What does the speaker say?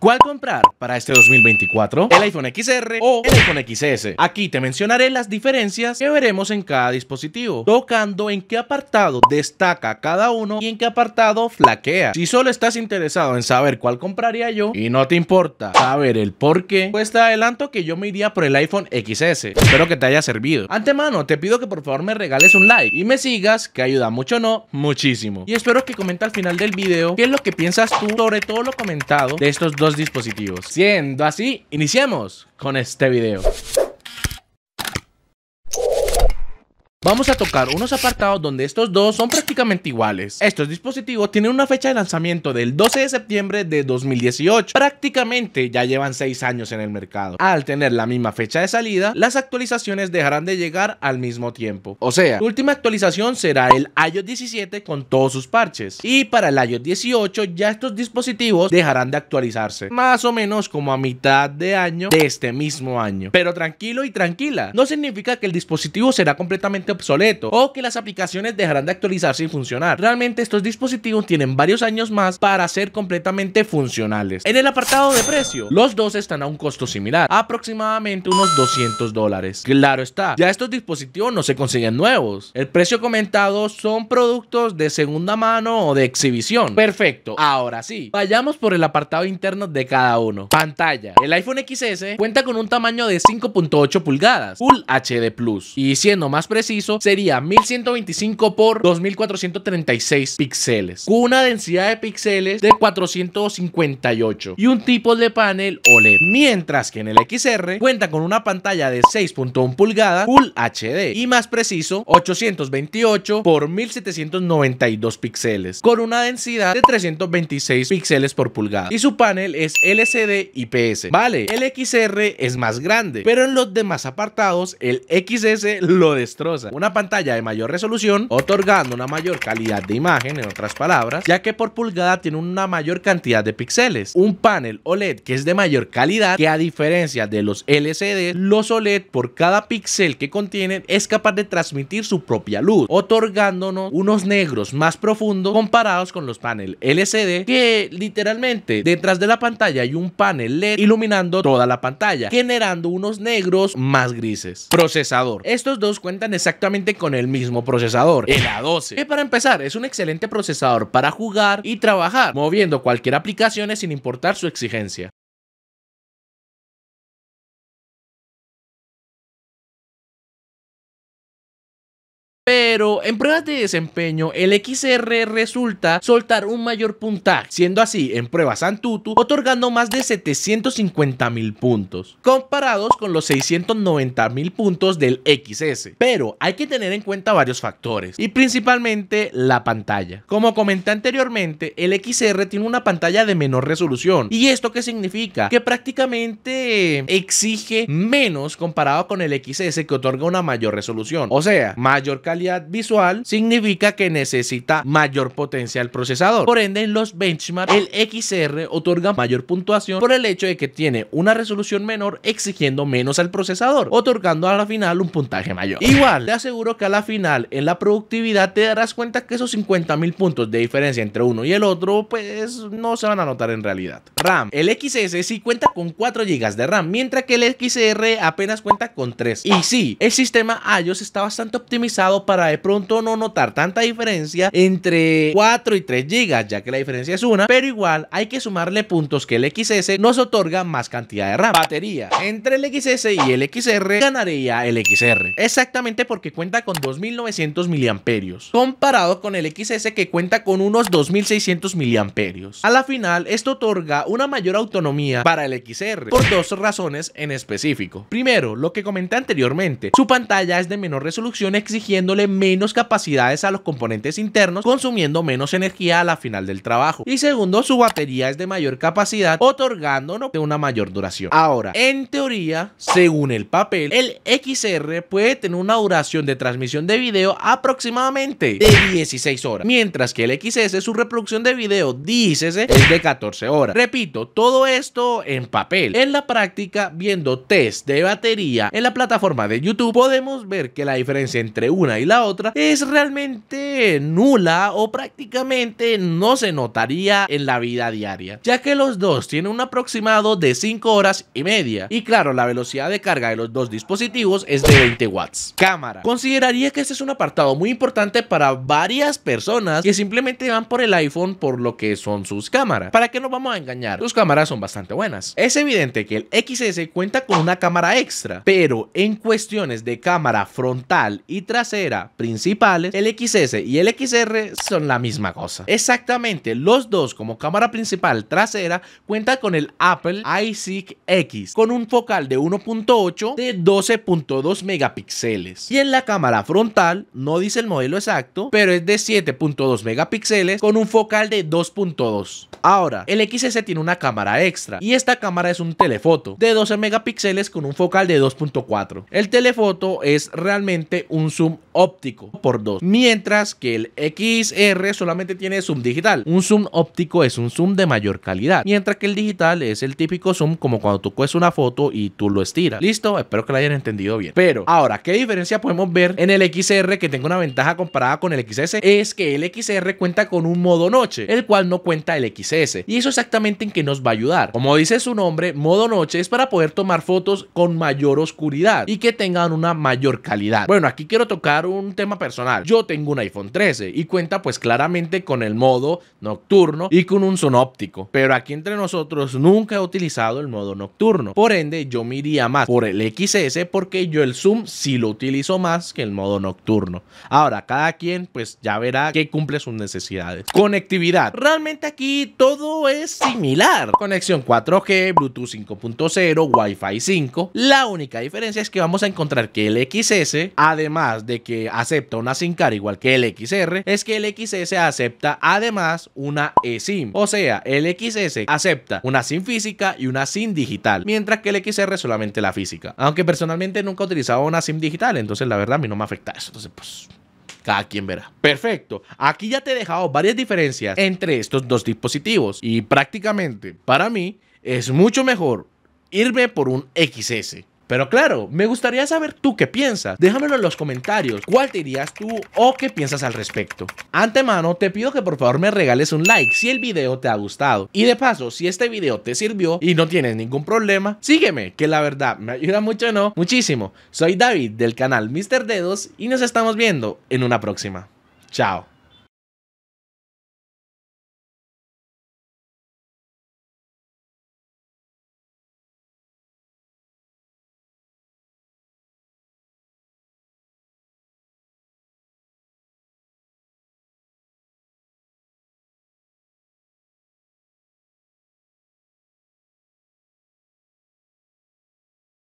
¿Cuál comprar para este 2024? ¿El iPhone XR o el iPhone XS? Aquí te mencionaré las diferencias que veremos en cada dispositivo, tocando en qué apartado destaca cada uno y en qué apartado flaquea. Si solo estás interesado en saber cuál compraría yo y no te importa saber el por qué, pues te adelanto que yo me iría por el iPhone XS. Espero que te haya servido. Antemano, te pido que por favor me regales un like y me sigas, que ayuda mucho no, muchísimo. Y espero que comentes al final del video qué es lo que piensas tú sobre todo lo comentado de estos dos dispositivos. Siendo así, iniciamos con este video. vamos a tocar unos apartados donde estos dos son prácticamente iguales. Estos dispositivos tienen una fecha de lanzamiento del 12 de septiembre de 2018. Prácticamente ya llevan 6 años en el mercado. Al tener la misma fecha de salida, las actualizaciones dejarán de llegar al mismo tiempo. O sea, la última actualización será el año 17 con todos sus parches. Y para el año 18 ya estos dispositivos dejarán de actualizarse. Más o menos como a mitad de año de este mismo año. Pero tranquilo y tranquila, no significa que el dispositivo será completamente obsoleto o que las aplicaciones dejarán de actualizarse y funcionar. Realmente estos dispositivos tienen varios años más para ser completamente funcionales. En el apartado de precio, los dos están a un costo similar, aproximadamente unos 200 dólares. Claro está, ya estos dispositivos no se consiguen nuevos. El precio comentado son productos de segunda mano o de exhibición. Perfecto, ahora sí, vayamos por el apartado interno de cada uno. Pantalla. El iPhone XS cuenta con un tamaño de 5.8 pulgadas, Full HD Plus, y siendo más preciso, sería 1125 por 2436 e píxeles, con una densidad de píxeles de 458 y un tipo de panel OLED. Mientras que en el XR cuenta con una pantalla de 6.1 pulgadas Full HD y más preciso 828 por 1792 píxeles, con una densidad de 326 píxeles por pulgada y su panel es LCD IPS. Vale, el XR es más grande, pero en los demás apartados el XS lo destroza una pantalla de mayor resolución, otorgando una mayor calidad de imagen, en otras palabras, ya que por pulgada tiene una mayor cantidad de píxeles. Un panel OLED que es de mayor calidad, que a diferencia de los LCD, los OLED por cada píxel que contienen es capaz de transmitir su propia luz, otorgándonos unos negros más profundos comparados con los paneles LCD, que literalmente detrás de la pantalla hay un panel LED iluminando toda la pantalla, generando unos negros más grises. Procesador. Estos dos cuentan exactamente con el mismo procesador, el A12, que para empezar es un excelente procesador para jugar y trabajar, moviendo cualquier aplicación sin importar su exigencia. pero en pruebas de desempeño el XR resulta soltar un mayor puntaje, siendo así en pruebas Antutu otorgando más de 750 mil puntos, comparados con los 690 mil puntos del XS. Pero hay que tener en cuenta varios factores, y principalmente la pantalla. Como comenté anteriormente, el XR tiene una pantalla de menor resolución, y esto qué significa? Que prácticamente exige menos comparado con el XS que otorga una mayor resolución, o sea, mayor calidad visual significa que necesita mayor potencia el procesador. Por ende, en los benchmarks, el XR otorga mayor puntuación por el hecho de que tiene una resolución menor exigiendo menos al procesador, otorgando a la final un puntaje mayor. Igual, te aseguro que a la final, en la productividad, te darás cuenta que esos 50.000 puntos de diferencia entre uno y el otro, pues no se van a notar en realidad. RAM. El XS sí cuenta con 4 GB de RAM, mientras que el XR apenas cuenta con 3. Y sí, el sistema iOS está bastante optimizado para de pronto no notar tanta diferencia entre 4 y 3 GB, ya que la diferencia es una, pero igual hay que sumarle puntos que el XS nos otorga más cantidad de RAM. Batería. Entre el XS y el XR ganaría el XR, exactamente porque cuenta con 2900 miliamperios, comparado con el XS que cuenta con unos 2600 miliamperios. A la final, esto otorga una mayor autonomía para el XR, por dos razones en específico. Primero, lo que comenté anteriormente, su pantalla es de menor resolución exigiéndole menos capacidades a los componentes internos, consumiendo menos energía a la final del trabajo. Y segundo, su batería es de mayor capacidad, otorgándonos de una mayor duración. Ahora, en teoría, según el papel, el XR puede tener una duración de transmisión de video aproximadamente de 16 horas, mientras que el XS, su reproducción de video, dícese, es de 14 horas. Repito, todo esto en papel. En la práctica, viendo test de batería en la plataforma de YouTube, podemos ver que la diferencia entre una y la otra es realmente nula o prácticamente no se notaría en la vida diaria, ya que los dos tienen un aproximado de 5 horas y media. Y claro, la velocidad de carga de los dos dispositivos es de 20 watts. Cámara. Consideraría que este es un apartado muy importante para varias personas que simplemente van por el iPhone por lo que son sus cámaras. ¿Para que nos vamos a engañar? Sus cámaras son bastante buenas. Es evidente que el XS cuenta con una cámara extra, pero en cuestiones de cámara frontal y trasera, principales, el XS y el XR son la misma cosa. Exactamente, los dos como cámara principal trasera cuenta con el Apple iSeq X con un focal de 1.8 de 12.2 megapíxeles. Y en la cámara frontal, no dice el modelo exacto, pero es de 7.2 megapíxeles con un focal de 2.2. Ahora, el XS tiene una cámara extra y esta cámara es un telefoto de 12 megapíxeles con un focal de 2.4. El telefoto es realmente un zoom óptico por dos mientras que el XR solamente tiene zoom digital. Un zoom óptico es un zoom de mayor calidad, mientras que el digital es el típico zoom como cuando tú coges una foto y tú lo estiras. ¿Listo? Espero que lo hayan entendido bien. Pero, ahora, ¿qué diferencia podemos ver en el XR que tenga una ventaja comparada con el XS? Es que el XR cuenta con un modo noche, el cual no cuenta el XS. Y eso exactamente en qué nos va a ayudar. Como dice su nombre, modo noche es para poder tomar fotos con mayor oscuridad y que tengan una mayor calidad. Bueno, aquí quiero tocar un tema personal. Yo tengo un iPhone 13 y cuenta pues claramente con el modo nocturno y con un óptico. Pero aquí entre nosotros nunca he utilizado el modo nocturno. Por ende, yo me iría más por el XS porque yo el zoom sí lo utilizo más que el modo nocturno. Ahora, cada quien pues ya verá que cumple sus necesidades. Conectividad. Realmente aquí todo es similar. Conexión 4G, Bluetooth 5.0, Wi-Fi 5. La única diferencia es que vamos a encontrar que el XS, además de que acepta una SIM card igual que el XR es que el XS acepta además una eSIM. O sea, el XS acepta una SIM física y una SIM digital, mientras que el XR solamente la física. Aunque personalmente nunca he utilizado una SIM digital, entonces la verdad a mí no me afecta eso. Entonces, pues cada quien verá. Perfecto, aquí ya te he dejado varias diferencias entre estos dos dispositivos y prácticamente para mí es mucho mejor irme por un XS. Pero claro, me gustaría saber tú qué piensas. Déjamelo en los comentarios. ¿Cuál te dirías tú o qué piensas al respecto? Antemano, te pido que por favor me regales un like si el video te ha gustado. Y de paso, si este video te sirvió y no tienes ningún problema, sígueme, que la verdad me ayuda mucho, ¿no? Muchísimo. Soy David del canal Mr. Dedos y nos estamos viendo en una próxima. Chao.